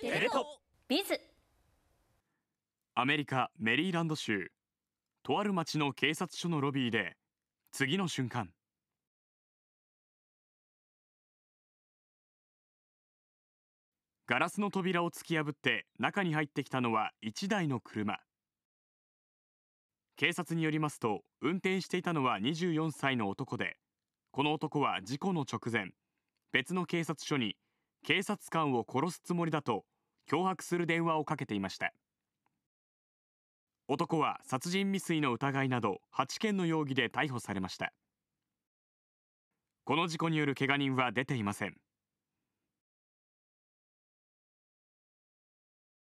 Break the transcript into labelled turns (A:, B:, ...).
A: テレトビズ
B: アメリカメリーランド州とある町の警察署のロビーで次の瞬間ガラスの扉を突き破って中に入ってきたのは1台の車警察によりますと運転していたのは24歳の男でこの男は事故の直前別の警察署に警察官を殺すつもりだと脅迫する電話をかけていました男は殺人未遂の疑いなど8件の容疑で逮捕されましたこの事故によるけが人は出ていません